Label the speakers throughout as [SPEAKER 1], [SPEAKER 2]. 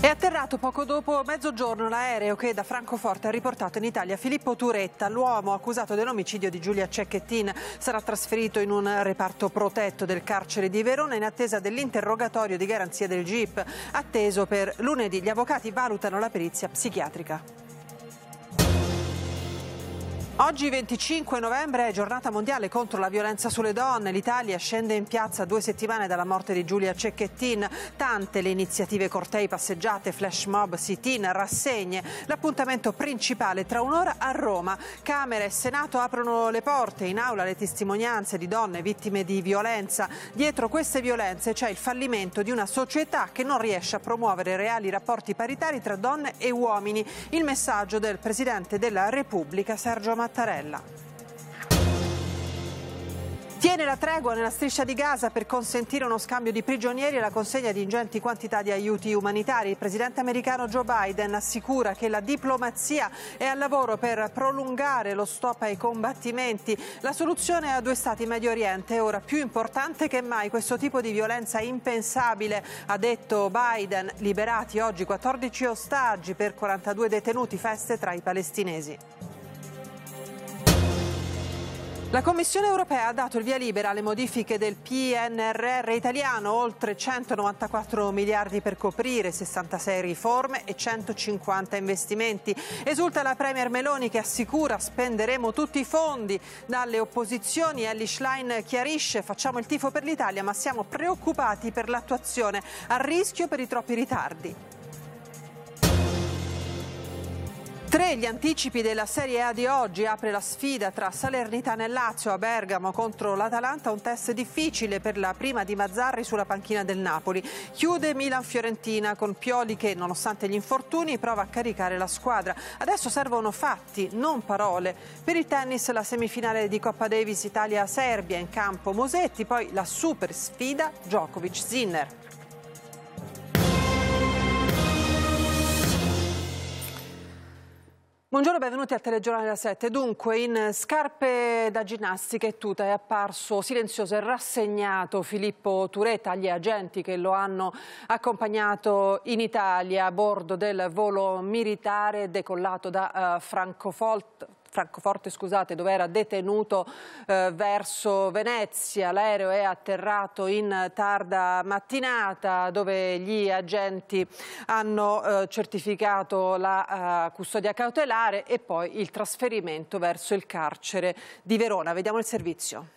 [SPEAKER 1] È atterrato poco dopo mezzogiorno l'aereo che da Francoforte ha riportato in Italia Filippo Turetta, l'uomo accusato dell'omicidio di Giulia Cecchettin. Sarà trasferito in un reparto protetto del carcere di Verona in attesa dell'interrogatorio di garanzia del GIP, atteso per lunedì. Gli avvocati valutano la perizia psichiatrica. Oggi 25 novembre è giornata mondiale contro la violenza sulle donne. L'Italia scende in piazza due settimane dalla morte di Giulia Cecchettin. Tante le iniziative cortei, passeggiate, flash mob, sit-in, rassegne. L'appuntamento principale tra un'ora a Roma. Camera e Senato aprono le porte. In aula le testimonianze di donne vittime di violenza. Dietro queste violenze c'è il fallimento di una società che non riesce a promuovere reali rapporti paritari tra donne e uomini. Il messaggio del Presidente della Repubblica, Sergio Matteo. Mattarella. Tiene la tregua nella striscia di Gaza per consentire uno scambio di prigionieri e la consegna di ingenti quantità di aiuti umanitari. Il presidente americano Joe Biden assicura che la diplomazia è al lavoro per prolungare lo stop ai combattimenti. La soluzione a due stati in Medio Oriente è ora più importante che mai. Questo tipo di violenza impensabile, ha detto Biden. Liberati oggi 14 ostaggi per 42 detenuti, feste tra i palestinesi. La Commissione europea ha dato il via libera alle modifiche del PNRR italiano, oltre 194 miliardi per coprire 66 riforme e 150 investimenti. Esulta la Premier Meloni che assicura spenderemo tutti i fondi. Dalle opposizioni Ellie Schlein chiarisce facciamo il tifo per l'Italia ma siamo preoccupati per l'attuazione, a rischio per i troppi ritardi. 3. gli anticipi della Serie A di oggi apre la sfida tra Salernitana e Lazio a Bergamo contro l'Atalanta, un test difficile per la prima di Mazzarri sulla panchina del Napoli. Chiude Milan-Fiorentina con Pioli che, nonostante gli infortuni, prova a caricare la squadra. Adesso servono fatti, non parole. Per il tennis la semifinale di Coppa Davis Italia-Serbia in campo Mosetti, poi la super sfida Djokovic-Zinner. Buongiorno, benvenuti al telegiornale da 7. Dunque, in scarpe da ginnastica e tuta è apparso silenzioso e rassegnato Filippo Turetta agli agenti che lo hanno accompagnato in Italia a bordo del volo militare decollato da uh, eh, Francoforte Francoforte, scusate, dove era detenuto eh, verso Venezia. L'aereo è atterrato in tarda mattinata dove gli agenti hanno eh, certificato la uh, custodia cautelare e poi il trasferimento verso il carcere di Verona. Vediamo il servizio.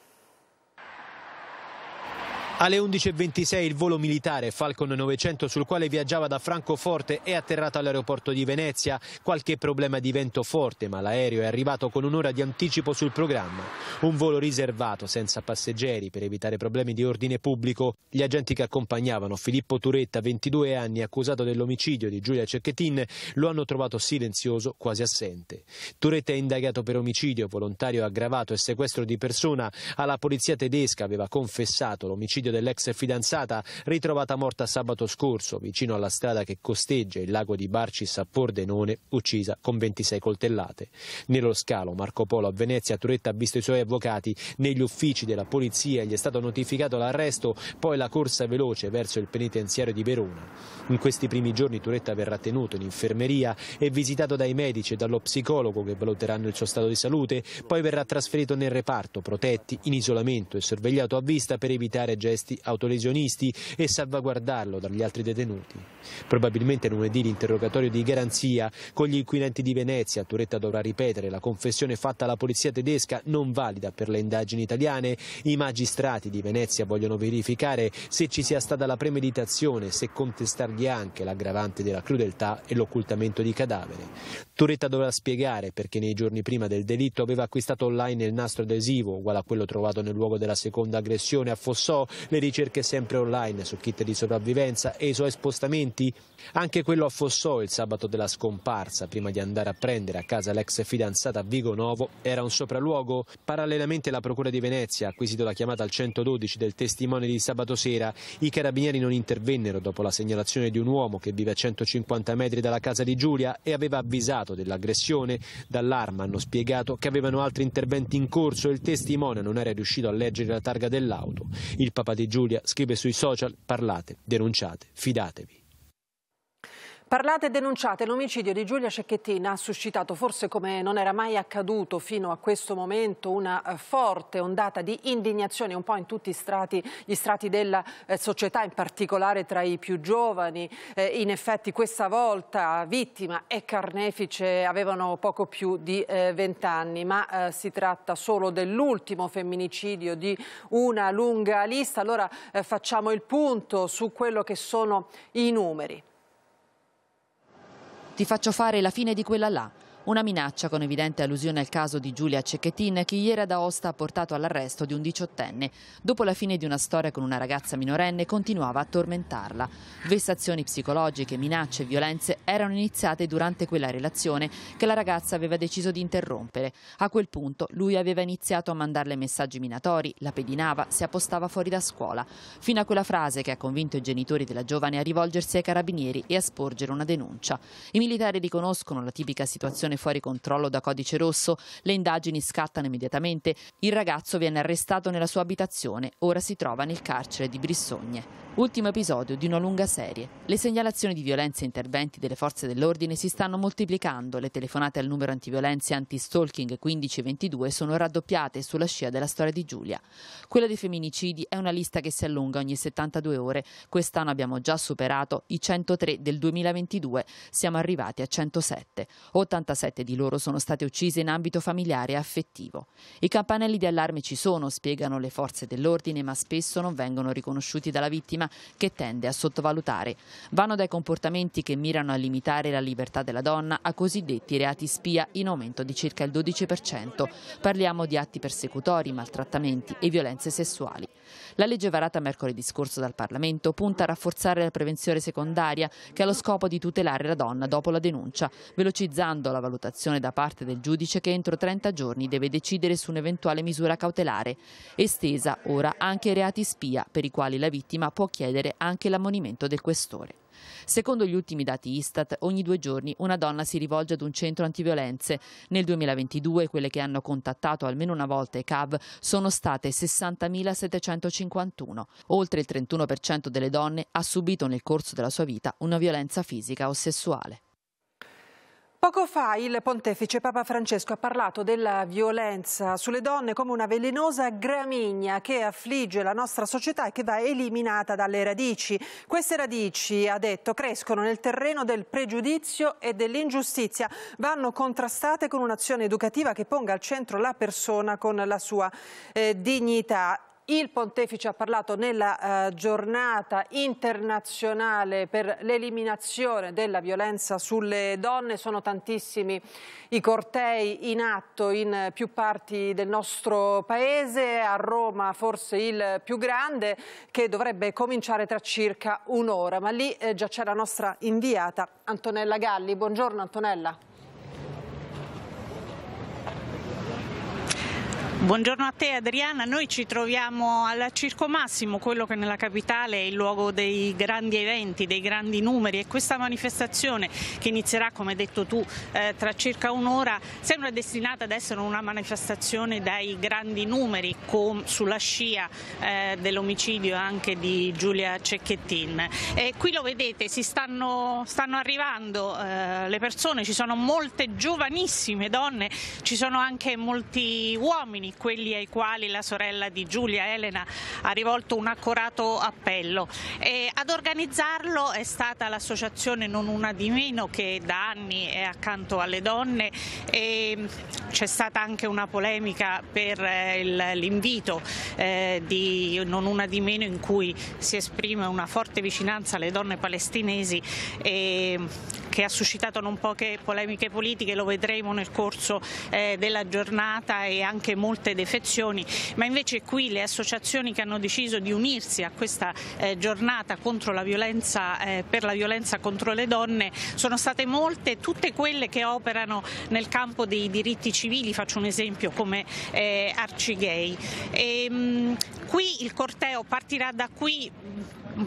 [SPEAKER 2] Alle 11.26 il volo militare Falcon 900 sul quale viaggiava da Francoforte è atterrato all'aeroporto di Venezia. Qualche problema di vento forte, ma l'aereo è arrivato con un'ora di anticipo sul programma. Un volo riservato, senza passeggeri, per evitare problemi di ordine pubblico. Gli agenti che accompagnavano Filippo Turetta, 22 anni, accusato dell'omicidio di Giulia Cecchettin, lo hanno trovato silenzioso, quasi assente. Turetta è indagato per omicidio volontario aggravato e sequestro di persona. Alla polizia tedesca aveva confessato l'omicidio omicidio dell'ex fidanzata ritrovata morta sabato scorso vicino alla strada che costeggia il lago di Barcis a Pordenone, uccisa con 26 coltellate. Nello scalo Marco Polo a Venezia Turetta ha visto i suoi avvocati negli uffici della polizia e gli è stato notificato l'arresto, poi la corsa veloce verso il penitenziario di Verona. In questi primi giorni Turetta verrà tenuto in infermeria e visitato dai medici e dallo psicologo che valuteranno il suo stato di salute, poi verrà trasferito nel reparto protetti in isolamento e sorvegliato a vista per evitare gesti gesti autolesionisti e salvaguardarlo dagli altri detenuti. Probabilmente lunedì l'interrogatorio di garanzia con gli inquirenti di Venezia. Turetta dovrà ripetere la confessione fatta alla polizia tedesca non valida per le indagini italiane. I magistrati di Venezia vogliono verificare se ci sia stata la premeditazione, se contestargli anche l'aggravante della crudeltà e l'occultamento di cadavere. Turetta dovrà spiegare perché nei giorni prima del delitto aveva acquistato online il nastro adesivo, uguale a quello trovato nel luogo della seconda aggressione a Fossò, le ricerche sempre online su kit di sopravvivenza e i suoi spostamenti. Anche quello a Fossò il sabato della scomparsa, prima di andare a prendere a casa l'ex fidanzata Vigo Novo, era un sopralluogo. Parallelamente la Procura di Venezia ha acquisito la chiamata al 112 del testimone di sabato sera. I carabinieri non intervennero dopo la segnalazione di un uomo che vive a 150 metri dalla casa di Giulia e aveva avvisato dell'aggressione. Dall'arma hanno spiegato che avevano altri interventi in corso e il testimone non era riuscito a leggere la targa dell'auto. Il papà di Giulia scrive sui social, parlate, denunciate, fidatevi.
[SPEAKER 1] Parlate e denunciate l'omicidio di Giulia Cecchettina ha suscitato forse come non era mai accaduto fino a questo momento una eh, forte ondata di indignazione un po' in tutti strati, gli strati della eh, società, in particolare tra i più giovani. Eh, in effetti questa volta vittima e carnefice avevano poco più di vent'anni, ma si tratta solo dell'ultimo femminicidio di una lunga lista. Allora facciamo il punto su quello che sono i numeri
[SPEAKER 3] ti faccio fare la fine di quella là. Una minaccia con evidente allusione al caso di Giulia Cecchettin che ieri ad Aosta ha portato all'arresto di un diciottenne. Dopo la fine di una storia con una ragazza minorenne continuava a tormentarla. Vessazioni psicologiche, minacce e violenze erano iniziate durante quella relazione che la ragazza aveva deciso di interrompere. A quel punto lui aveva iniziato a mandarle messaggi minatori, la pedinava, si appostava fuori da scuola, fino a quella frase che ha convinto i genitori della giovane a rivolgersi ai carabinieri e a sporgere una denuncia. I militari riconoscono la tipica situazione situazione fuori controllo da codice rosso, le indagini scattano immediatamente, il ragazzo viene arrestato nella sua abitazione, ora si trova nel carcere di Brissogne. Ultimo episodio di una lunga serie. Le segnalazioni di violenze e interventi delle forze dell'ordine si stanno moltiplicando, le telefonate al numero antiviolenze anti-stalking 1522 sono raddoppiate sulla scia della storia di Giulia. Quella dei femminicidi è una lista che si allunga ogni 72 ore, quest'anno abbiamo già superato i 103 del 2022, siamo arrivati a 107. 86 37 di loro sono state uccise in ambito familiare e affettivo. I campanelli di allarme ci sono, spiegano le forze dell'ordine, ma spesso non vengono riconosciuti dalla vittima che tende a sottovalutare. Vanno dai comportamenti che mirano a limitare la libertà della donna a cosiddetti reati spia in aumento di circa il 12%. Parliamo di atti persecutori, maltrattamenti e violenze sessuali. La legge varata mercoledì scorso dal Parlamento punta a rafforzare la prevenzione secondaria che ha lo scopo di tutelare la donna dopo la denuncia, velocizzando la valutazione da parte del giudice che entro 30 giorni deve decidere su un'eventuale misura cautelare, estesa ora anche ai reati spia per i quali la vittima può chiedere anche l'ammonimento del questore. Secondo gli ultimi dati Istat, ogni due giorni una donna si rivolge ad un centro antiviolenze. Nel 2022 quelle che hanno contattato almeno una volta i CAV sono state 60.751. Oltre il 31% delle donne ha subito nel corso della sua vita una violenza fisica o sessuale.
[SPEAKER 1] Poco fa il pontefice Papa Francesco ha parlato della violenza sulle donne come una velenosa gramigna che affligge la nostra società e che va eliminata dalle radici. Queste radici, ha detto, crescono nel terreno del pregiudizio e dell'ingiustizia, vanno contrastate con un'azione educativa che ponga al centro la persona con la sua eh, dignità. Il pontefice ha parlato nella eh, giornata internazionale per l'eliminazione della violenza sulle donne. Sono tantissimi i cortei in atto in più parti del nostro paese, a Roma forse il più grande che dovrebbe cominciare tra circa un'ora. Ma lì eh, già c'è la nostra inviata Antonella Galli. Buongiorno Antonella.
[SPEAKER 4] Buongiorno a te Adriana, noi ci troviamo al Circo Massimo, quello che nella capitale è il luogo dei grandi eventi, dei grandi numeri e questa manifestazione che inizierà come hai detto tu eh, tra circa un'ora sembra destinata ad essere una manifestazione dai grandi numeri sulla scia eh, dell'omicidio anche di Giulia Cecchettin. E qui lo vedete, si stanno, stanno arrivando eh, le persone, ci sono molte giovanissime donne, ci sono anche molti uomini quelli ai quali la sorella di Giulia Elena ha rivolto un accorato appello. E ad organizzarlo è stata l'associazione Non Una di Meno che da anni è accanto alle donne e c'è stata anche una polemica per eh, l'invito eh, di Non Una di Meno in cui si esprime una forte vicinanza alle donne palestinesi e che ha suscitato non poche polemiche politiche, lo vedremo nel corso eh, della giornata e anche molti morte defezioni, ma invece qui le associazioni che hanno deciso di unirsi a questa eh, giornata la violenza, eh, per la violenza contro le donne sono state molte, tutte quelle che operano nel campo dei diritti civili, faccio un esempio come eh, Arcigay. E, ehm, mh, qui il corteo partirà da qui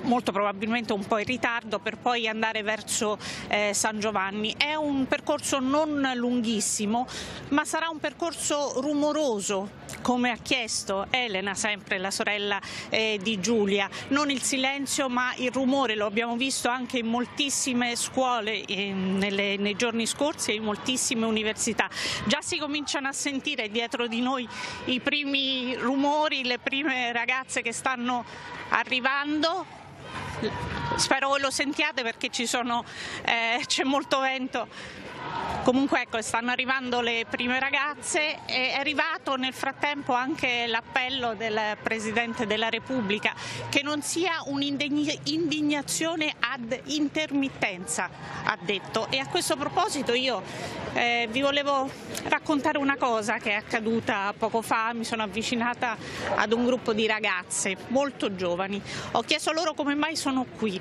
[SPEAKER 4] molto probabilmente un po' in ritardo per poi andare verso eh, San Giovanni. È un percorso non lunghissimo ma sarà un percorso rumoroso come ha chiesto Elena, sempre la sorella eh, di Giulia. Non il silenzio ma il rumore, lo abbiamo visto anche in moltissime scuole eh, nelle, nei giorni scorsi e in moltissime università. Già si cominciano a sentire dietro di noi i primi rumori, le prime ragazze che stanno arrivando. Spero voi lo sentiate perché sono, eh, c'è molto vento Comunque ecco, stanno arrivando le prime ragazze è arrivato nel frattempo anche l'appello del Presidente della Repubblica che non sia un'indignazione ad intermittenza, ha detto. E a questo proposito io eh, vi volevo raccontare una cosa che è accaduta poco fa, mi sono avvicinata ad un gruppo di ragazze molto giovani, ho chiesto loro come mai sono qui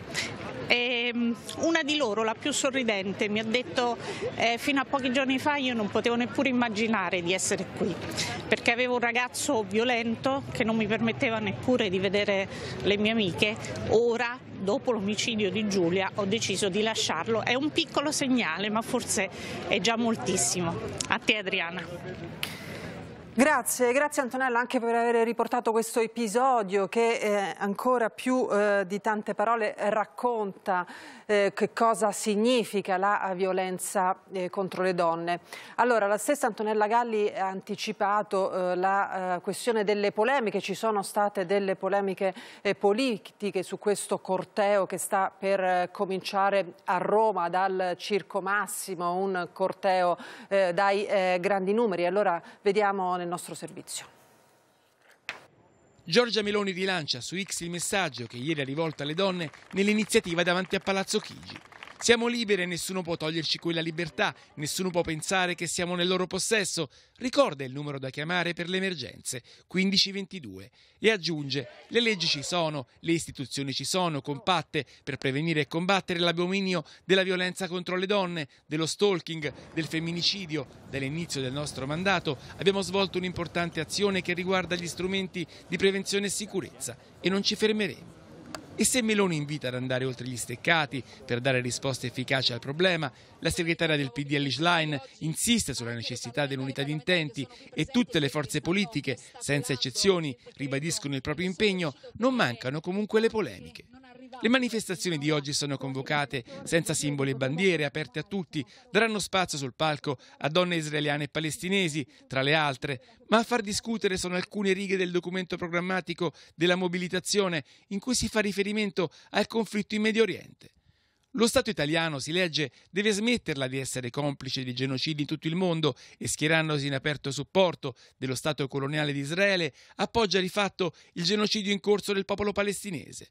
[SPEAKER 4] e ehm, una di loro, la più sorridente, mi ha detto eh, fino a pochi giorni fa io non potevo neppure immaginare di essere qui, perché avevo un ragazzo violento che non mi permetteva neppure di vedere le mie amiche. Ora, dopo l'omicidio di Giulia, ho deciso di lasciarlo. È un piccolo segnale, ma forse è già moltissimo. A te Adriana.
[SPEAKER 1] Grazie, grazie Antonella anche per aver riportato questo episodio che eh, ancora più eh, di tante parole racconta eh, che cosa significa la violenza eh, contro le donne. Allora, la stessa Antonella Galli ha anticipato eh, la eh, questione delle polemiche, ci sono state delle polemiche politiche su questo corteo che sta per cominciare a Roma dal Circo Massimo, un corteo dai grandi numeri. Allora, vediamo nel nel nostro servizio.
[SPEAKER 5] Giorgia Meloni rilancia su X il messaggio che ieri ha rivolto alle donne nell'iniziativa davanti a Palazzo Chigi. Siamo liberi e nessuno può toglierci quella libertà, nessuno può pensare che siamo nel loro possesso. Ricorda il numero da chiamare per le emergenze, 1522, e aggiunge, le leggi ci sono, le istituzioni ci sono, compatte per prevenire e combattere l'abominio della violenza contro le donne, dello stalking, del femminicidio. Dall'inizio del nostro mandato abbiamo svolto un'importante azione che riguarda gli strumenti di prevenzione e sicurezza e non ci fermeremo. E se Meloni invita ad andare oltre gli steccati per dare risposte efficaci al problema, la segretaria del PDL Schlein insiste sulla necessità dell'unità di intenti e tutte le forze politiche, senza eccezioni, ribadiscono il proprio impegno, non mancano comunque le polemiche. Le manifestazioni di oggi sono convocate senza simboli e bandiere, aperte a tutti, daranno spazio sul palco a donne israeliane e palestinesi, tra le altre, ma a far discutere sono alcune righe del documento programmatico della mobilitazione in cui si fa riferimento al conflitto in Medio Oriente. Lo Stato italiano, si legge, deve smetterla di essere complice di genocidi in tutto il mondo e schierandosi in aperto supporto dello Stato coloniale di Israele appoggia di fatto il genocidio in corso del popolo palestinese.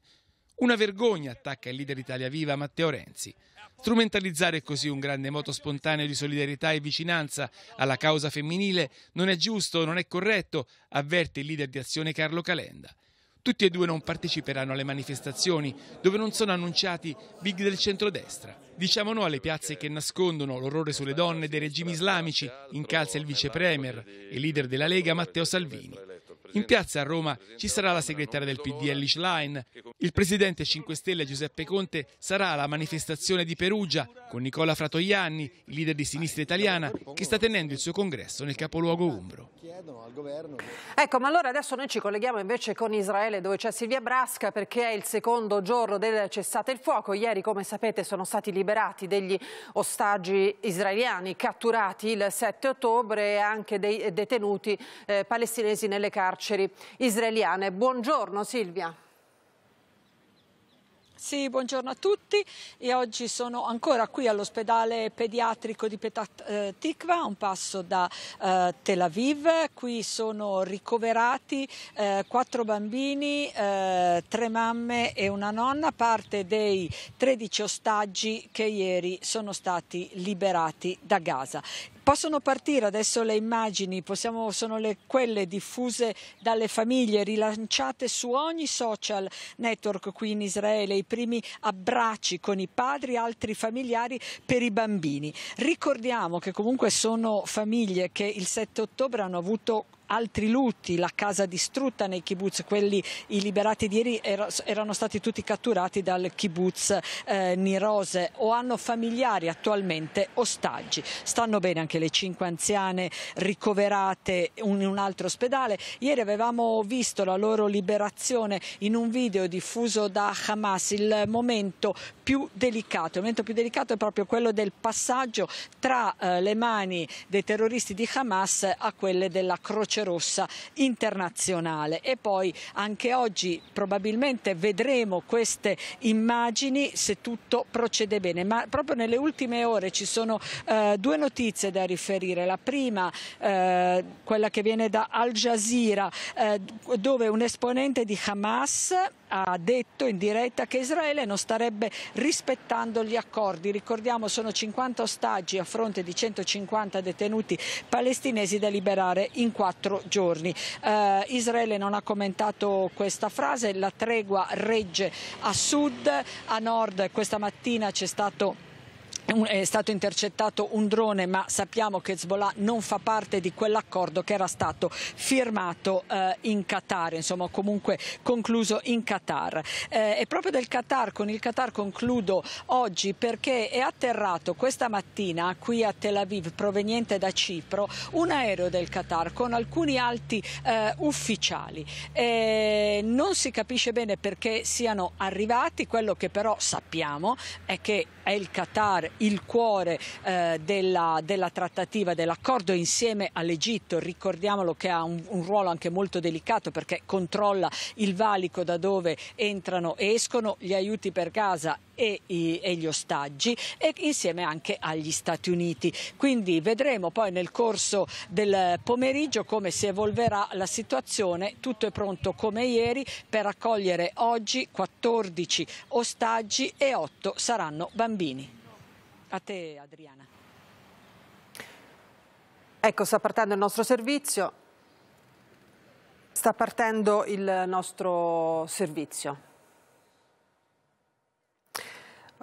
[SPEAKER 5] Una vergogna, attacca il leader Italia Viva Matteo Renzi. Strumentalizzare così un grande moto spontaneo di solidarietà e vicinanza alla causa femminile non è giusto, non è corretto, avverte il leader di azione Carlo Calenda. Tutti e due non parteciperanno alle manifestazioni dove non sono annunciati big del centrodestra. Diciamo no alle piazze che nascondono l'orrore sulle donne dei regimi islamici, incalza il vice premier e leader della Lega Matteo Salvini. In piazza a Roma ci sarà la segretaria del PDL Schlein, il presidente 5 Stelle Giuseppe Conte sarà alla manifestazione di Perugia con Nicola Fratoianni, il leader di sinistra italiana, che sta tenendo il suo congresso nel capoluogo Umbro.
[SPEAKER 1] Ecco, ma allora adesso noi ci colleghiamo invece con Israele dove c'è Silvia Brasca perché è il secondo giorno del cessate il fuoco. Ieri, come sapete, sono stati liberati degli ostaggi israeliani catturati il 7 ottobre e anche dei detenuti eh, palestinesi nelle carceri carceri israeliane. Buongiorno Silvia.
[SPEAKER 6] Sì, buongiorno a tutti e oggi sono ancora qui all'ospedale pediatrico di Petat eh, Tikva, a un passo da eh, Tel Aviv. Qui sono ricoverati eh, quattro eh, bambini, tre mamme e una nonna, parte dei 13 ostaggi che ieri sono stati liberati da Gaza. Possono partire adesso le immagini, possiamo, sono le, quelle diffuse dalle famiglie, rilanciate su ogni social network qui in Israele, i primi abbracci con i padri, e altri familiari per i bambini. Ricordiamo che comunque sono famiglie che il 7 ottobre hanno avuto altri lutti, la casa distrutta nei kibbutz, quelli i liberati di ieri erano stati tutti catturati dal kibbutz eh, Nirose o hanno familiari attualmente ostaggi. Stanno bene anche le cinque anziane ricoverate in un altro ospedale. Ieri avevamo visto la loro liberazione in un video diffuso da Hamas, il momento più delicato. Il momento più delicato è proprio quello del passaggio tra eh, le mani dei terroristi di Hamas a quelle della Croce Rossa internazionale. E poi anche oggi probabilmente vedremo queste immagini se tutto procede bene, ma proprio nelle ultime ore ci sono eh, due notizie da riferire. La prima, eh, quella che viene da Al Jazeera, eh, dove un esponente di Hamas ha detto in diretta che Israele non starebbe rispettando gli accordi. Ricordiamo sono 50 ostaggi a fronte di 150 detenuti palestinesi da liberare in quattro giorni. Eh, Israele non ha commentato questa frase, la tregua regge a sud, a nord questa mattina c'è stato è stato intercettato un drone ma sappiamo che Hezbollah non fa parte di quell'accordo che era stato firmato eh, in Qatar, insomma comunque concluso in Qatar. Eh, e proprio del Qatar, con il Qatar concludo oggi perché è atterrato questa mattina qui a Tel Aviv proveniente da Cipro un aereo del Qatar con alcuni alti eh, ufficiali. non si capisce bene perché siano arrivati, quello che però sappiamo è che è il Qatar il cuore eh, della, della, trattativa, dell'accordo insieme all'Egitto, ricordiamolo che ha un, un, ruolo anche molto delicato perché controlla il valico da dove entrano e escono gli aiuti per Gaza e, i, e gli ostaggi e insieme anche agli Stati Uniti. Quindi vedremo poi nel corso del pomeriggio come si evolverà la situazione, tutto è pronto come ieri per accogliere oggi 14 ostaggi e 8 saranno bambini. A te Adriana.
[SPEAKER 1] Ecco, sta partendo il nostro servizio. Sta partendo il nostro servizio.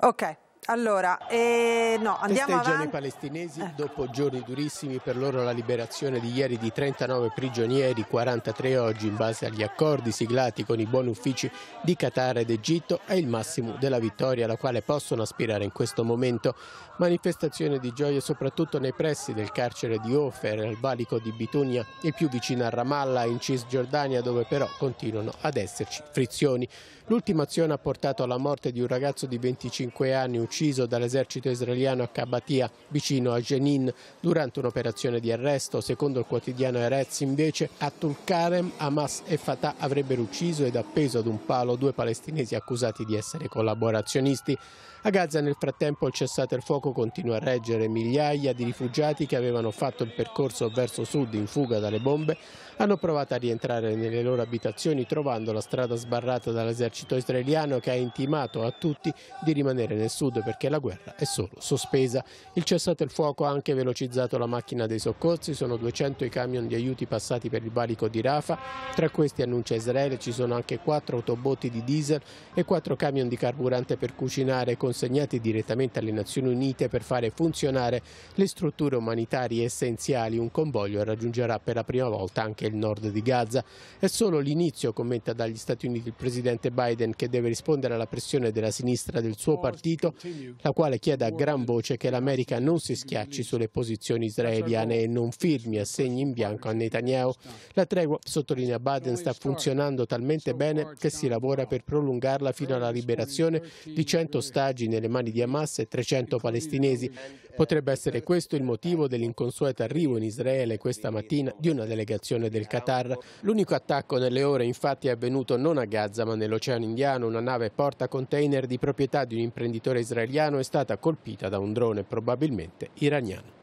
[SPEAKER 1] Ok. Allora, eh, no, andiamo Testeggiano i
[SPEAKER 7] palestinesi eh. dopo giorni durissimi per loro la liberazione di ieri di 39 prigionieri, 43 oggi in base agli accordi siglati con i buoni uffici di Qatar ed Egitto è il massimo della vittoria alla quale possono aspirare in questo momento. Manifestazione di gioia soprattutto nei pressi del carcere di Ofer, al valico di Bitunia e più vicino a Ramallah in Cisgiordania dove però continuano ad esserci frizioni. L'ultima azione ha portato alla morte di un ragazzo di 25 anni ucciso dall'esercito israeliano a Kabatia, vicino a Jenin, durante un'operazione di arresto. Secondo il quotidiano Erez, invece, a Tulkarem Hamas e Fatah avrebbero ucciso ed appeso ad un palo due palestinesi accusati di essere collaborazionisti. A Gaza nel frattempo il cessate il fuoco continua a reggere. Migliaia di rifugiati che avevano fatto il percorso verso sud in fuga dalle bombe hanno provato a rientrare nelle loro abitazioni trovando la strada sbarrata dall'esercito israeliano che ha intimato a tutti di rimanere nel sud perché la guerra è solo sospesa. Il cessate il fuoco ha anche velocizzato la macchina dei soccorsi, sono 200 i camion di aiuti passati per il valico di Rafa, tra questi annuncia Israele ci sono anche quattro autobotti di diesel e quattro camion di carburante per cucinare con consegnati direttamente alle Nazioni Unite per fare funzionare le strutture umanitarie essenziali. Un convoglio raggiungerà per la prima volta anche il nord di Gaza. È solo l'inizio, commenta dagli Stati Uniti il presidente Biden, che deve rispondere alla pressione della sinistra del suo partito, la quale chiede a gran voce che l'America non si schiacci sulle posizioni israeliane e non firmi assegni in bianco a Netanyahu. La tregua, sottolinea Biden, sta funzionando talmente bene che si lavora per prolungarla fino alla liberazione di 100 stagi ostaggi nelle mani di Hamas e 300 palestinesi. Potrebbe essere questo il motivo dell'inconsueto arrivo in Israele questa mattina di una delegazione del Qatar. L'unico attacco nelle ore infatti è avvenuto non a Gaza ma nell'Oceano Indiano. Una nave porta container di proprietà di un imprenditore israeliano è stata colpita da un drone probabilmente iraniano.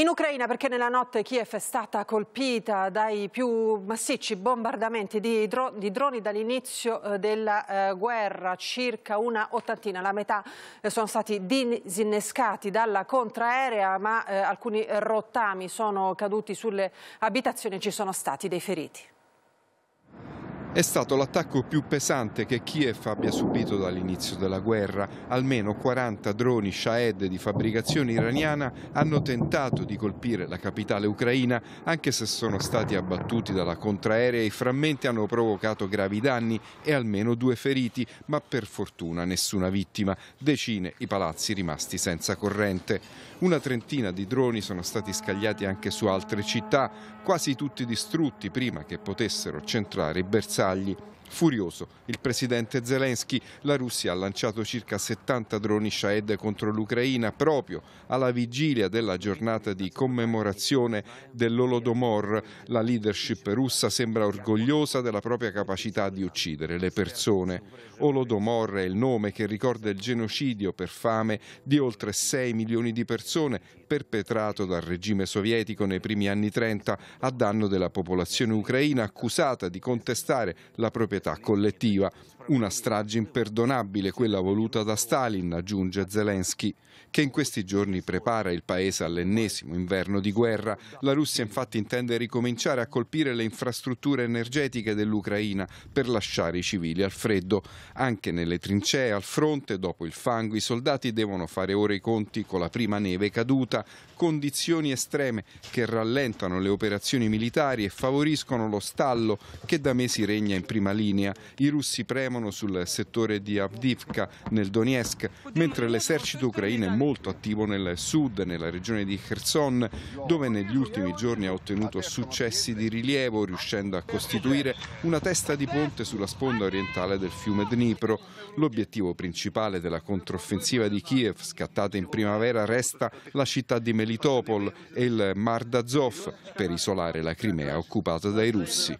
[SPEAKER 1] In Ucraina perché nella notte Kiev è stata colpita dai più massicci bombardamenti di, dro di droni dall'inizio eh, della eh, guerra, circa una ottantina, la metà eh, sono stati disinnescati dalla contraerea ma eh, alcuni rottami sono caduti sulle abitazioni e ci sono stati dei feriti.
[SPEAKER 8] È stato l'attacco più pesante che Kiev abbia subito dall'inizio della guerra. Almeno 40 droni Shahed di fabbricazione iraniana hanno tentato di colpire la capitale ucraina, anche se sono stati abbattuti dalla contraerea i frammenti hanno provocato gravi danni e almeno due feriti, ma per fortuna nessuna vittima. Decine i palazzi rimasti senza corrente. Una trentina di droni sono stati scagliati anche su altre città, quasi tutti distrutti prima che potessero centrare i bersagli bersagli Furioso il presidente Zelensky, la Russia ha lanciato circa 70 droni Shahed contro l'Ucraina proprio alla vigilia della giornata di commemorazione dell'Olodomor. La leadership russa sembra orgogliosa della propria capacità di uccidere le persone. Olodomor è il nome che ricorda il genocidio per fame di oltre 6 milioni di persone perpetrato dal regime sovietico nei primi anni 30 a danno della popolazione ucraina accusata di contestare la proprietà proprietà collettiva. Una strage imperdonabile, quella voluta da Stalin, aggiunge Zelensky, che in questi giorni prepara il paese all'ennesimo inverno di guerra. La Russia infatti intende ricominciare a colpire le infrastrutture energetiche dell'Ucraina per lasciare i civili al freddo. Anche nelle trincee al fronte, dopo il fango, i soldati devono fare ora i conti con la prima neve caduta, condizioni estreme che rallentano le operazioni militari e favoriscono lo stallo che da mesi regna in prima linea. I russi premono premono sul settore di Avdivka nel Donetsk, mentre l'esercito ucraino è molto attivo nel sud, nella regione di Kherson, dove negli ultimi giorni ha ottenuto successi di rilievo, riuscendo a costituire una testa di ponte sulla sponda orientale del fiume Dnipro. L'obiettivo principale della controffensiva di Kiev, scattata in primavera, resta la città di Melitopol e il Mar d'Azov per isolare la Crimea occupata dai russi.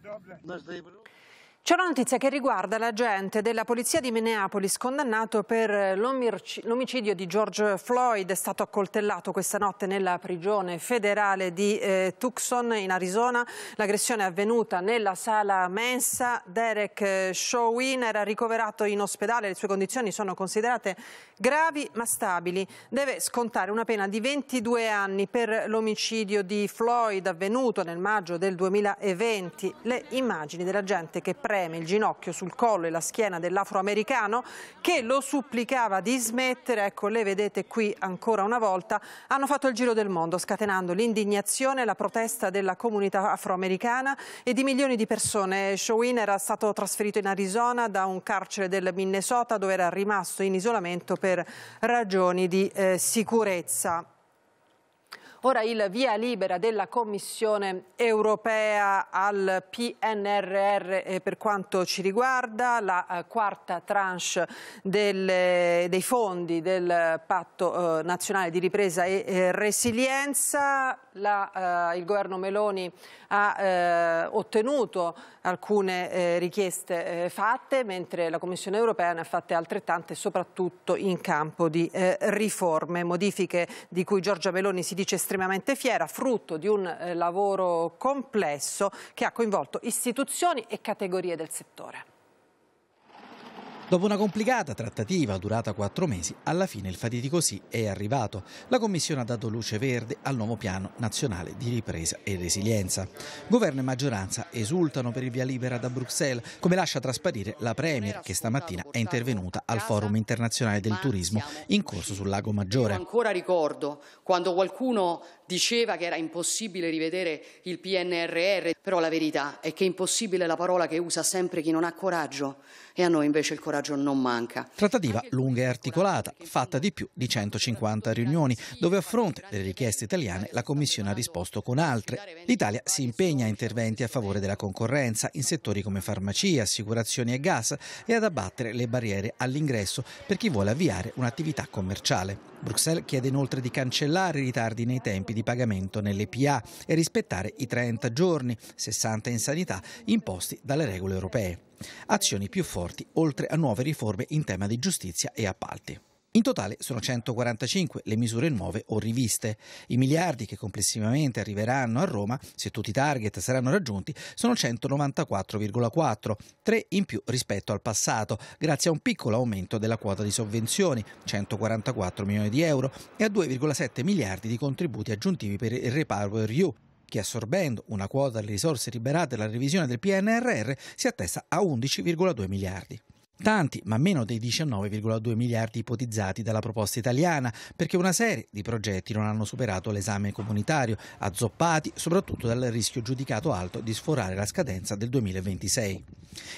[SPEAKER 1] C'è una notizia che riguarda l'agente della polizia di Minneapolis condannato per l'omicidio di George Floyd, è stato accoltellato questa notte nella prigione federale di eh, Tucson in Arizona. L'aggressione è avvenuta nella sala mensa. Derek Showin eh, era ricoverato in ospedale, le sue condizioni sono considerate gravi ma stabili. Deve scontare una pena di 22 anni per l'omicidio di Floyd avvenuto nel maggio del 2020. Le immagini dell'agente che pratica preme il ginocchio sul collo e la schiena dell'afroamericano che lo supplicava di smettere, ecco le vedete qui ancora una volta, hanno fatto il giro del mondo scatenando l'indignazione e la protesta della comunità afroamericana e di milioni di persone. Showin era stato trasferito in Arizona da un carcere del Minnesota dove era rimasto in isolamento per ragioni di eh, sicurezza. Ora il via libera della Commissione europea al PNRR eh, per quanto ci riguarda, la eh, quarta tranche del, dei fondi del patto eh, nazionale di ripresa e resilienza la, eh, il governo Meloni ha eh, ottenuto alcune eh, richieste eh, fatte, mentre la Commissione europea ne ha fatte altrettante, soprattutto in campo di eh, riforme, modifiche di cui Giorgia Meloni si dice estremamente fiera, frutto di un eh, lavoro complesso che ha coinvolto istituzioni e categorie del settore.
[SPEAKER 9] Dopo una complicata trattativa durata quattro mesi, alla fine il fatidico sì è arrivato. La Commissione ha dato luce verde al nuovo piano nazionale di ripresa e resilienza. Governo e maggioranza esultano per il via libera da Bruxelles, come lascia trasparire la Premier che stamattina è intervenuta al Forum internazionale del turismo in corso sul Lago Maggiore.
[SPEAKER 3] ancora ricordo quando qualcuno diceva che era impossibile rivedere il PNRR, però la verità è che è impossibile la parola che usa sempre chi non ha coraggio e a noi invece il coraggio non manca.
[SPEAKER 9] Trattativa lunga e articolata, fatta di più di 150 riunioni, dove a fronte delle richieste italiane la Commissione ha risposto con altre. L'Italia si impegna a interventi a favore della concorrenza in settori come farmacia, assicurazioni e gas e ad abbattere le barriere all'ingresso per chi vuole avviare un'attività commerciale. Bruxelles chiede inoltre di cancellare i ritardi nei tempi di pagamento nelle PA e rispettare i 30 giorni, 60 in sanità, imposti dalle regole europee azioni più forti oltre a nuove riforme in tema di giustizia e appalti. In totale sono 145 le misure nuove o riviste. I miliardi che complessivamente arriveranno a Roma, se tutti i target saranno raggiunti, sono 194,4, 3 in più rispetto al passato, grazie a un piccolo aumento della quota di sovvenzioni, 144 milioni di euro, e a 2,7 miliardi di contributi aggiuntivi per il Repower EU, che assorbendo una quota delle risorse liberate dalla revisione del PNRR si attesta a 11,2 miliardi tanti, ma meno dei 19,2 miliardi ipotizzati dalla proposta italiana, perché una serie di progetti non hanno superato l'esame comunitario, azzoppati soprattutto dal rischio giudicato alto di sforare la scadenza del 2026.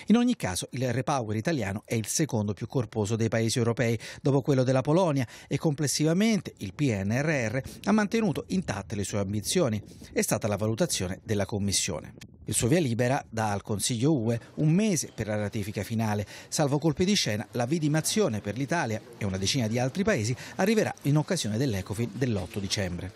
[SPEAKER 9] In ogni caso, il repower italiano è il secondo più corposo dei paesi europei, dopo quello della Polonia, e complessivamente il PNRR ha mantenuto intatte le sue ambizioni. È stata la valutazione della Commissione. Il suo via libera dà al Consiglio UE un mese per la ratifica finale, salvo colpi di scena la vidimazione per l'Italia e una decina di altri paesi arriverà in occasione dell'Ecofin dell'8 dicembre.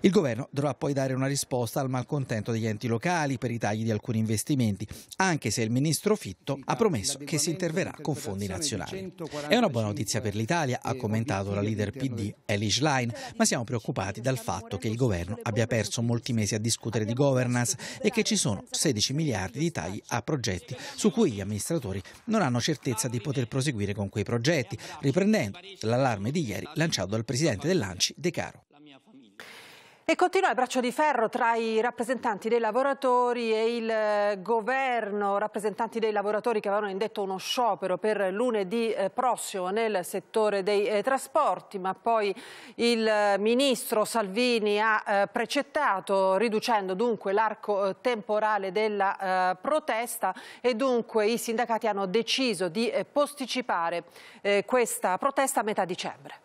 [SPEAKER 9] Il governo dovrà poi dare una risposta al malcontento degli enti locali per i tagli di alcuni investimenti, anche se il ministro Fitto ha promesso che si interverrà con fondi nazionali. È una buona notizia per l'Italia, ha commentato la leader PD Elish Line, ma siamo preoccupati dal fatto che il governo abbia perso molti mesi a discutere di governance e che ci sono 16 miliardi di tagli a progetti su cui gli amministratori non hanno certezza di poter proseguire con quei progetti, riprendendo l'allarme di ieri lanciato dal presidente dell'ANCI De Caro.
[SPEAKER 1] E continua il braccio di ferro tra i rappresentanti dei lavoratori e il eh, governo, rappresentanti dei lavoratori che avevano indetto uno sciopero per lunedì eh, prossimo nel settore dei eh, trasporti, ma poi il ministro Salvini ha precettato riducendo dunque l'arco temporale della protesta e dunque i sindacati hanno deciso di posticipare questa protesta a metà dicembre.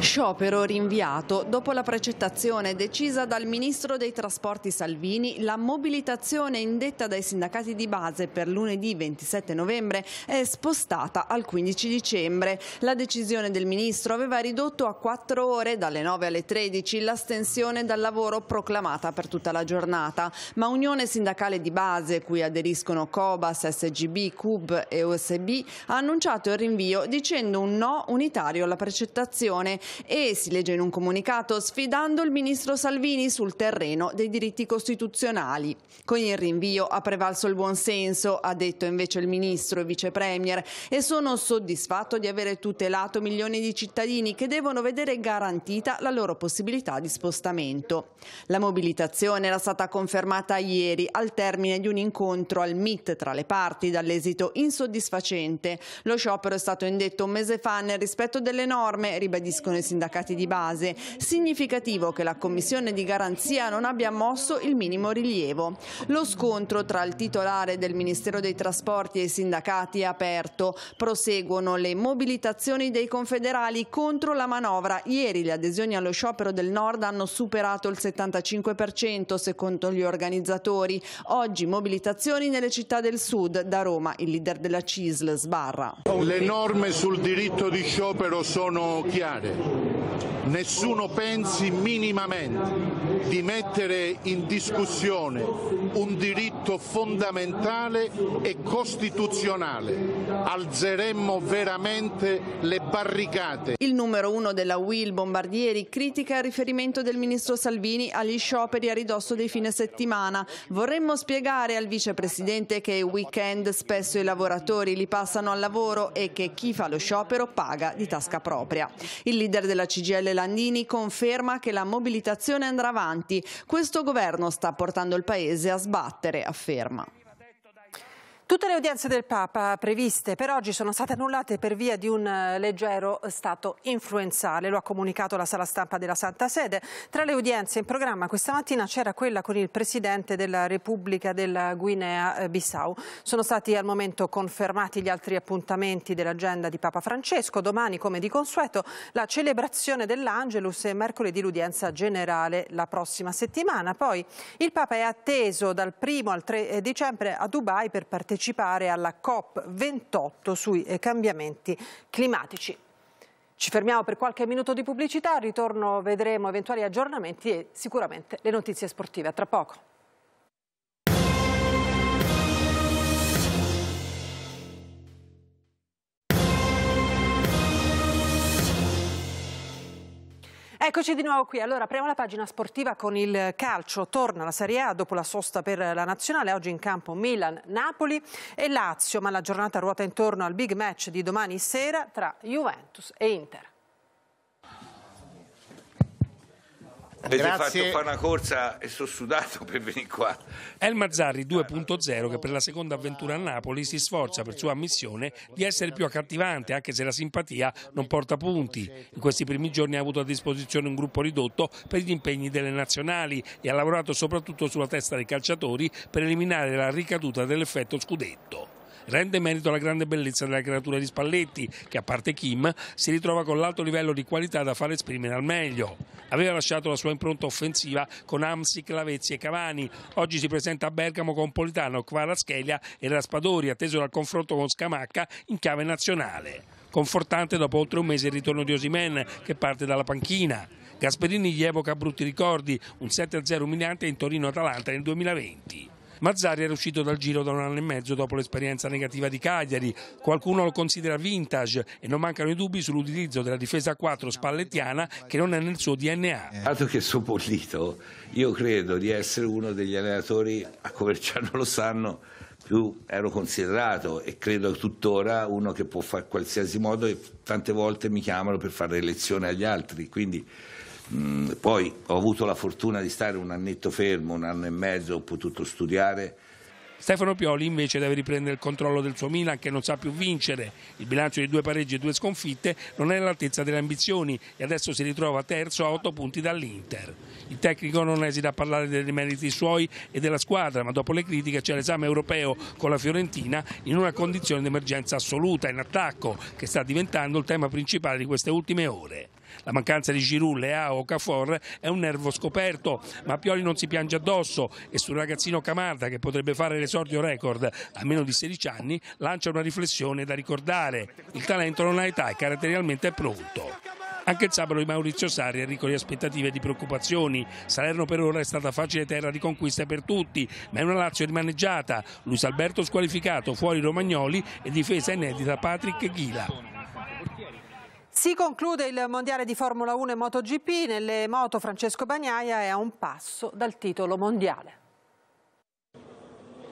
[SPEAKER 10] Sciopero rinviato. Dopo la precettazione decisa dal Ministro dei Trasporti Salvini, la mobilitazione indetta dai sindacati di base per lunedì 27 novembre è spostata al 15 dicembre. La decisione del Ministro aveva ridotto a 4 ore, dalle 9 alle 13, l'astensione dal lavoro proclamata per tutta la giornata. Ma Unione Sindacale di Base, cui aderiscono Cobas, SGB, CUB e OSB, ha annunciato il rinvio dicendo un no unitario alla precettazione e, si legge in un comunicato, sfidando il ministro Salvini sul terreno dei diritti costituzionali. Con il rinvio ha prevalso il buonsenso, ha detto invece il ministro e vicepremier e sono soddisfatto di avere tutelato milioni di cittadini che devono vedere garantita la loro possibilità di spostamento. La mobilitazione era stata confermata ieri al termine di un incontro al MIT tra le parti dall'esito insoddisfacente. Lo sciopero è stato indetto un mese fa nel rispetto delle norme, ribadiscono sono i sindacati di base. Significativo che la Commissione di garanzia non abbia mosso il minimo rilievo. Lo scontro tra il titolare del Ministero dei Trasporti e i sindacati è aperto. Proseguono le mobilitazioni dei confederali contro la manovra. Ieri le adesioni allo sciopero del Nord hanno superato il 75% secondo gli organizzatori. Oggi mobilitazioni nelle città del Sud. Da Roma il leader della CISL sbarra.
[SPEAKER 11] Le norme sul diritto di sciopero sono chiare nessuno pensi minimamente di mettere in discussione un diritto fondamentale e costituzionale. Alzeremmo veramente le barricate.
[SPEAKER 10] Il numero uno della Will Bombardieri critica il riferimento del ministro Salvini agli scioperi a ridosso dei fine settimana. Vorremmo spiegare al vicepresidente che i weekend spesso i lavoratori li passano al lavoro e che chi fa lo sciopero paga di tasca propria. Il leader della CGL Landini conferma che la mobilitazione andrà avanti avanti. Questo governo sta portando il paese a sbattere, afferma.
[SPEAKER 1] Tutte le udienze del Papa previste per oggi sono state annullate per via di un eh, leggero stato influenzale, lo ha comunicato la sala stampa della Santa Sede. Tra le udienze in programma questa mattina c'era quella con il Presidente della Repubblica della Guinea-Bissau. Eh, sono stati al momento confermati gli altri appuntamenti dell'agenda di Papa Francesco. Domani, come di consueto, la celebrazione dell'Angelus e mercoledì l'udienza generale la prossima settimana. Poi il Papa è atteso dal 1 al 3 eh, dicembre a Dubai per partecipare partecipare alla COP28 sui eh, cambiamenti climatici. Ci fermiamo per qualche minuto di pubblicità, ritorno vedremo eventuali aggiornamenti e sicuramente le notizie sportive. A tra poco. Eccoci di nuovo qui. Allora, apriamo la pagina sportiva con il calcio. Torna la Serie A dopo la sosta per la nazionale. Oggi in campo Milan, Napoli e Lazio, ma la giornata ruota intorno al big match di domani sera tra Juventus e Inter.
[SPEAKER 8] Avete Grazie. fatto fare
[SPEAKER 11] una corsa e sono sudato per venire qua. È il Mazzarri 2.0 che per la seconda avventura a Napoli si sforza per sua missione di essere più accattivante, anche se la simpatia non porta punti. In questi primi giorni ha avuto a disposizione un gruppo ridotto per gli impegni delle nazionali e ha lavorato soprattutto sulla testa dei calciatori per eliminare la ricaduta dell'effetto scudetto. Rende merito alla grande bellezza della creatura di Spalletti, che a parte Kim si ritrova con l'alto livello di qualità da far esprimere al meglio. Aveva lasciato la sua impronta offensiva con Amsi, Clavezzi e Cavani. Oggi si presenta a Bergamo con Politano, Kvaraschelia e Raspadori, atteso dal confronto con Scamacca in chiave nazionale confortante dopo oltre un mese il ritorno di Osimen che parte dalla panchina. Gasperini gli evoca brutti ricordi, un 7-0 umiliante in Torino-Atalanta nel 2020. Mazzari era uscito dal giro da un anno e mezzo dopo l'esperienza negativa di Cagliari, qualcuno lo considera vintage e non mancano i dubbi sull'utilizzo della difesa a 4 spallettiana che non è nel suo DNA. Dato che sono bollito, io credo di essere uno degli allenatori, a come Coverciano lo sanno, più ero considerato e credo tuttora uno che può fare qualsiasi modo e tante volte mi chiamano per fare lezione agli altri, quindi Mm, poi ho avuto la fortuna di stare un annetto fermo, un anno e mezzo, ho potuto studiare. Stefano Pioli invece deve riprendere il controllo del suo Milan che non sa più vincere. Il bilancio di due pareggi e due sconfitte non è all'altezza delle ambizioni e adesso si ritrova terzo a otto punti dall'Inter. Il tecnico non esita a parlare dei meriti suoi e della squadra, ma dopo le critiche c'è l'esame europeo con la Fiorentina in una condizione di emergenza assoluta in attacco che sta diventando il tema principale di queste ultime ore. La mancanza di Giroud, Leao o Cafor è un nervo scoperto, ma Pioli non si piange addosso e sul ragazzino Camarda che potrebbe fare l'esordio record a meno di 16 anni lancia una riflessione da ricordare. Il talento non ha età e caratterialmente è pronto. Anche il sabato di Maurizio Sarri è ricco di aspettative e di preoccupazioni. Salerno per ora è stata facile terra di conquista per tutti, ma è una Lazio rimaneggiata. Luis Alberto squalificato, fuori Romagnoli e difesa inedita Patrick Ghila. Si conclude
[SPEAKER 1] il mondiale di Formula 1 e MotoGP, nelle moto Francesco Bagnaia è a un passo dal titolo mondiale.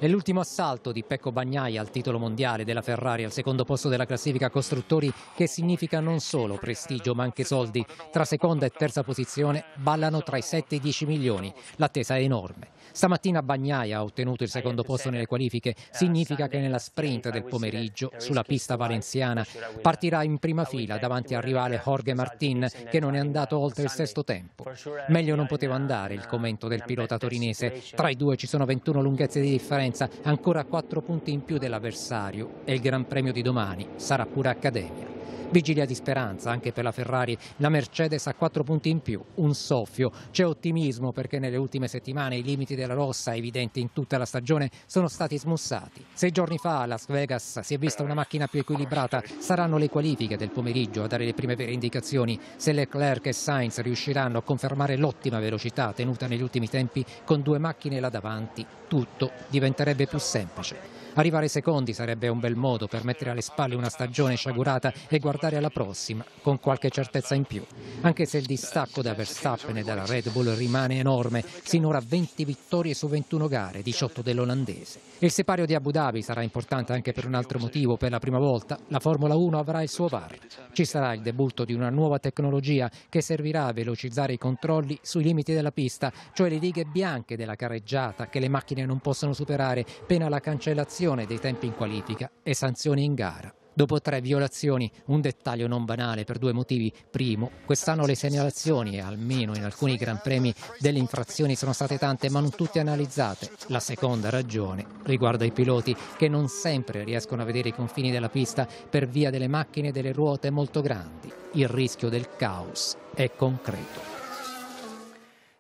[SPEAKER 12] È l'ultimo assalto di Pecco Bagnaia al titolo mondiale della Ferrari al secondo posto della classifica costruttori che significa non solo prestigio ma anche soldi, tra seconda e terza posizione ballano tra i 7 e i 10 milioni, l'attesa è enorme. Stamattina Bagnaia ha ottenuto il secondo posto nelle qualifiche, significa che nella sprint del pomeriggio sulla pista valenziana partirà in prima fila davanti al rivale Jorge Martin che non è andato oltre il sesto tempo. Meglio non poteva andare il commento del pilota torinese, tra i due ci sono 21 lunghezze di differenza differenza, ancora 4 punti in più dell'avversario e il Gran Premio di domani sarà pure accademia. Vigilia di speranza anche per la Ferrari, la Mercedes ha 4 punti in più, un soffio. C'è ottimismo perché nelle ultime settimane i limiti della rossa, evidenti in tutta la stagione, sono stati smussati. Sei giorni fa a Las Vegas si è vista una macchina più equilibrata, saranno le qualifiche del pomeriggio a dare le prime vere indicazioni. Se Leclerc e Sainz riusciranno a confermare l'ottima velocità tenuta negli ultimi tempi con due macchine là davanti, tutto diventerebbe più semplice. Arrivare secondi sarebbe un bel modo per mettere alle spalle una stagione sciagurata e guardare alla prossima, con qualche certezza in più. Anche se il distacco da Verstappen e dalla Red Bull rimane enorme, sinora 20 vittorie su 21 gare, 18 dell'olandese. Il separio di Abu Dhabi sarà importante anche per un altro motivo. Per la prima volta la Formula 1 avrà il suo VAR. Ci sarà il debutto di una nuova tecnologia che servirà a velocizzare i controlli sui limiti della pista, cioè le righe bianche della carreggiata che le macchine non possono superare, pena la cancellazione limitazione dei tempi in qualifica e sanzioni in gara. Dopo tre violazioni, un dettaglio non banale per due motivi. Primo, quest'anno le segnalazioni, almeno in alcuni Gran Premi, delle infrazioni sono state tante ma non tutte analizzate. La seconda ragione riguarda i piloti che non sempre riescono a vedere i confini della pista per via delle macchine e delle ruote molto grandi. Il rischio del caos è concreto.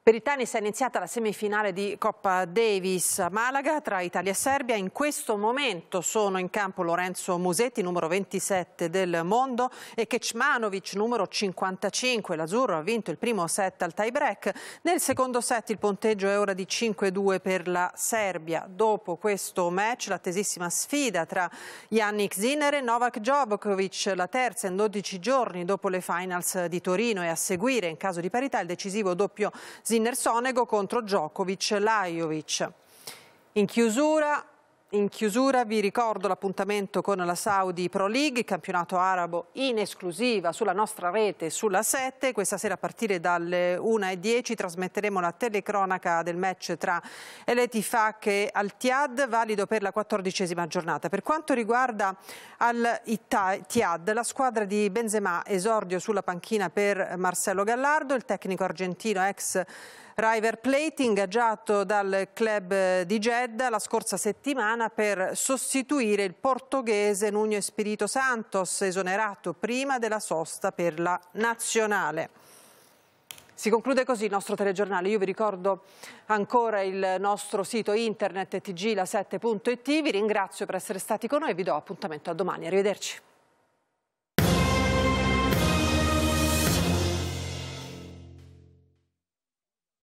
[SPEAKER 1] Per il tennis è iniziata la semifinale di Coppa Davis a Malaga tra Italia e Serbia. In questo momento sono in campo Lorenzo Musetti, numero 27 del mondo, e Kecmanovic, numero 55. L'Azzurro ha vinto il primo set al tie break. Nel secondo set il punteggio è ora di 5-2 per la Serbia. Dopo questo match l'attesissima sfida tra Yannick Zinner e Novak Djokovic, la terza in 12 giorni dopo le finals di Torino e a seguire in caso di parità il decisivo doppio Zinner Sonego contro Djokovic Lajovic. In chiusura in chiusura vi ricordo l'appuntamento con la Saudi Pro League, campionato arabo in esclusiva sulla nostra rete, sulla 7. Questa sera a partire dalle 1.10 trasmetteremo la telecronaca del match tra Eletifak e Al-Tiad, valido per la quattordicesima giornata. Per quanto riguarda Al-Tiad, la squadra di Benzema esordio sulla panchina per Marcello Gallardo, il tecnico argentino ex River Plate ingaggiato dal club di Jeddah la scorsa settimana per sostituire il portoghese Nuno Espirito Santos, esonerato prima della sosta per la nazionale. Si conclude così il nostro telegiornale. Io vi ricordo ancora il nostro sito internet tgla7.it. Vi ringrazio per essere stati con noi e vi do appuntamento a domani. Arrivederci.